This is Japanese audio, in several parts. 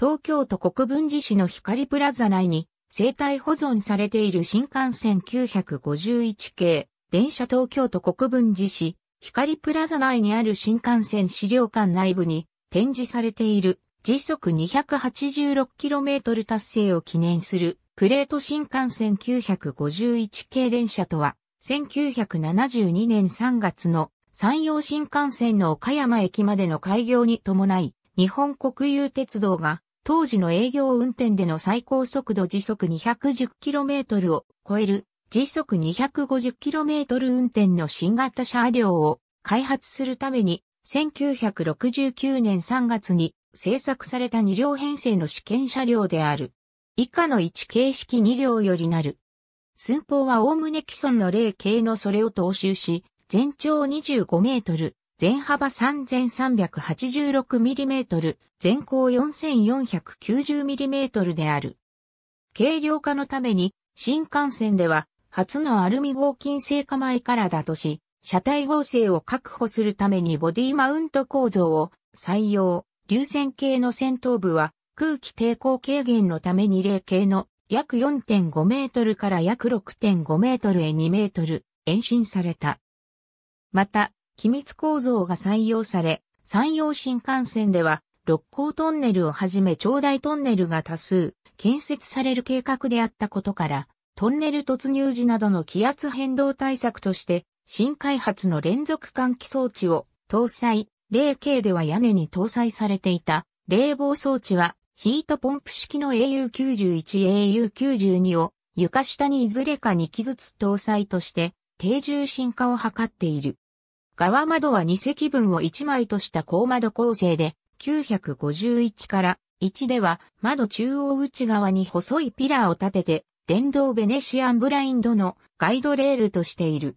東京都国分寺市の光プラザ内に生体保存されている新幹線951系、電車東京都国分寺市、光プラザ内にある新幹線資料館内部に展示されている時速 286km 達成を記念するプレート新幹線951系電車とは、1972年3月の山陽新幹線の岡山駅までの開業に伴い、日本国有鉄道が当時の営業運転での最高速度時速 210km を超える時速 250km 運転の新型車両を開発するために1969年3月に製作された2両編成の試験車両である。以下の1形式2両よりなる。寸法は概ね既存の例形のそれを踏襲し、全長25メートル、全幅 3386mm、全高 4490mm である。軽量化のために、新幹線では、初のアルミ合金製化前からだとし、車体合成を確保するためにボディマウント構造を採用、流線形の先頭部は空気抵抗軽減のために例型の約4.5メートルから約6.5メートルへ2メートル延伸された。また、機密構造が採用され、山陽新幹線では、六甲トンネルをはじめ長大トンネルが多数建設される計画であったことから、トンネル突入時などの気圧変動対策として、新開発の連続換気装置を搭載、0系では屋根に搭載されていた冷房装置はヒートポンプ式の AU91、AU92 を床下にいずれか2機ずつ搭載として定住進化を図っている。側窓は2席分を1枚とした高窓構成で、951から1では窓中央内側に細いピラーを立てて、電動ベネシアンブラインドのガイドレールとしている。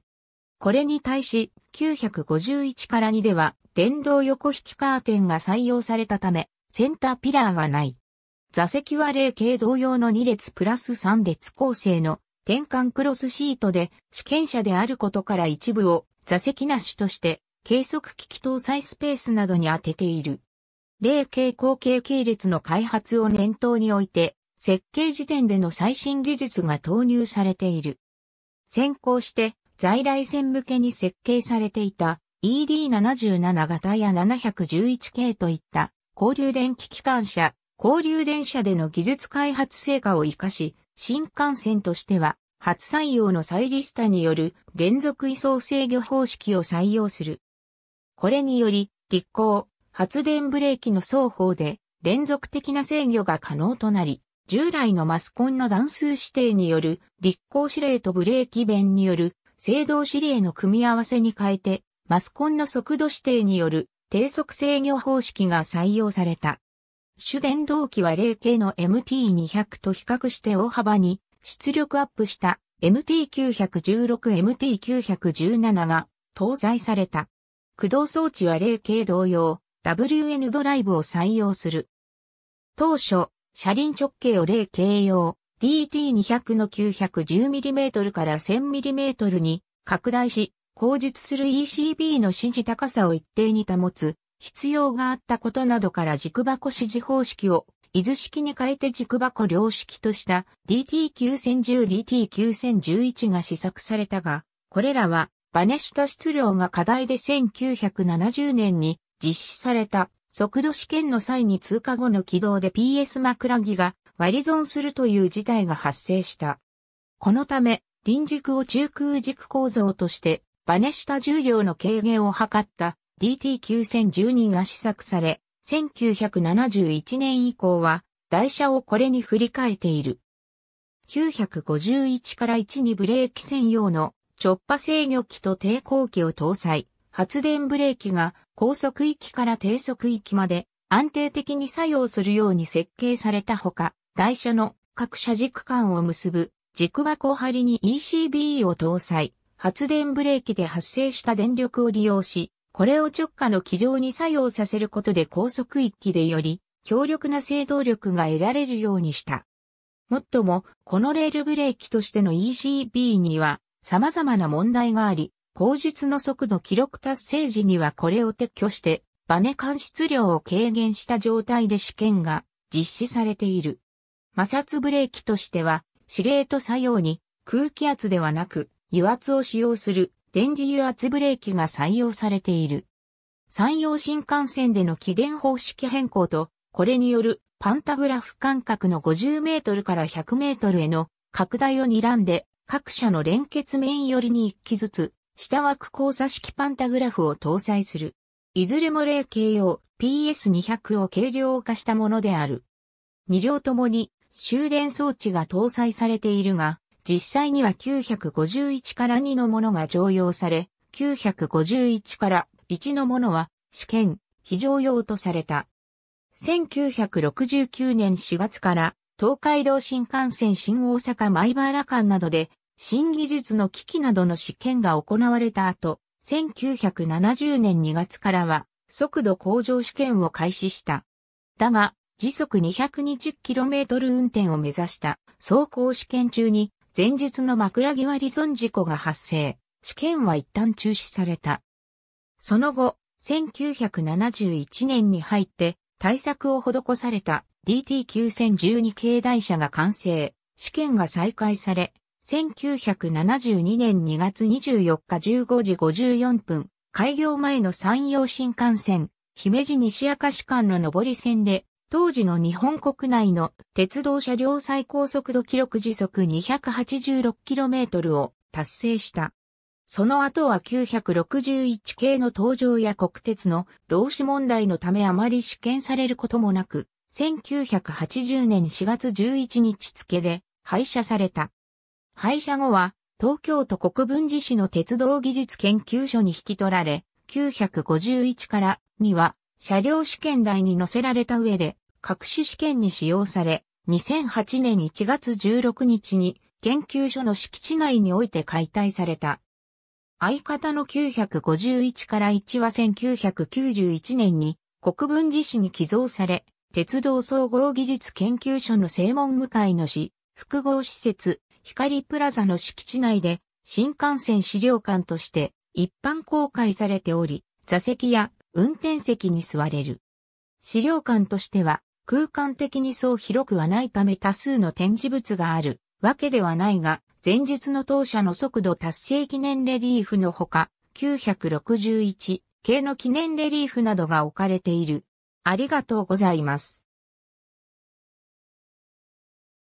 これに対し、951から2では、電動横引きカーテンが採用されたため、センターピラーがない。座席は例形同様の2列プラス3列構成の転換クロスシートで、主権者であることから一部を座席なしとして、計測機器搭載スペースなどに当てている。例系後継系列の開発を念頭において、設計時点での最新技術が投入されている。先行して、在来線向けに設計されていた ED77 型や711系といった交流電気機関車、交流電車での技術開発成果を活かし、新幹線としては初採用の再リスタによる連続位相制御方式を採用する。これにより、立候、発電ブレーキの双方で連続的な制御が可能となり、従来のマスコンの段数指定による立候指令とブレーキ弁による制動指令の組み合わせに変えて、マスコンの速度指定による低速制御方式が採用された。主電動機は0系の MT200 と比較して大幅に出力アップした MT916MT917 が搭載された。駆動装置は0系同様、WN ドライブを採用する。当初、車輪直径を0系用 DT200 の 910mm から 1000mm に拡大し、工述する ECB の指示高さを一定に保つ必要があったことなどから軸箱指示方式を伊豆式に変えて軸箱両式とした DT9010、DT9011 が試作されたが、これらはバネ下質量が課題で1970年に実施された速度試験の際に通過後の軌道で PS 枕木が割り損するという事態が発生した。このため、輪軸を中空軸構造として、バネ下重量の軽減を図った DT9012 が試作され、1971年以降は、台車をこれに振り替えている。951から1にブレーキ専用の直波制御機と抵抗機を搭載。発電ブレーキが高速域から低速域まで安定的に作用するように設計されたほか、台車の各車軸間を結ぶ軸箱張りに ECB を搭載。発電ブレーキで発生した電力を利用し、これを直下の機上に作用させることで高速域でより強力な制動力が得られるようにした。もっとも、このレールブレーキとしての ECB には様々な問題があり、工述の速度記録達成時にはこれを撤去して、バネ間質量を軽減した状態で試験が実施されている。摩擦ブレーキとしては、指令と作用に空気圧ではなく油圧を使用する電磁油圧ブレーキが採用されている。山陽新幹線での起電方式変更と、これによるパンタグラフ間隔の50メートルから100メートルへの拡大を睨んで、各社の連結面寄りに1機ずつ、下枠交差式パンタグラフを搭載する。いずれも例形用 PS200 を軽量化したものである。2両ともに終電装置が搭載されているが、実際には951から2のものが常用され、951から1のものは試験、非常用とされた。1969年4月から東海道新幹線新大阪舞原間などで新技術の機器などの試験が行われた後、1970年2月からは速度向上試験を開始した。だが、時速 220km 運転を目指した走行試験中に前述の枕際ゾン事故が発生、試験は一旦中止された。その後、1971年に入って対策を施された DT9012 系台車が完成、試験が再開され、1972年2月24日15時54分、開業前の山陽新幹線、姫路西明石間の上り線で当時の日本国内の鉄道車両最高速度記録時速 286km を達成した。その後は961系の登場や国鉄の労使問題のためあまり試験されることもなく、1980年4月11日付で廃車された。廃車後は東京都国分寺市の鉄道技術研究所に引き取られ、951からには車両試験台に乗せられた上で各種試験に使用され、2008年1月16日に研究所の敷地内において解体された。相方の951から1は1991年に国分寺市に寄贈され、鉄道総合技術研究所の正門向かいの市、複合施設、光プラザの敷地内で新幹線資料館として一般公開されており、座席や運転席に座れる。資料館としては空間的にそう広くはないため多数の展示物があるわけではないが、前述の当社の速度達成記念レリーフのほか、961系の記念レリーフなどが置かれている。ありがとうございます。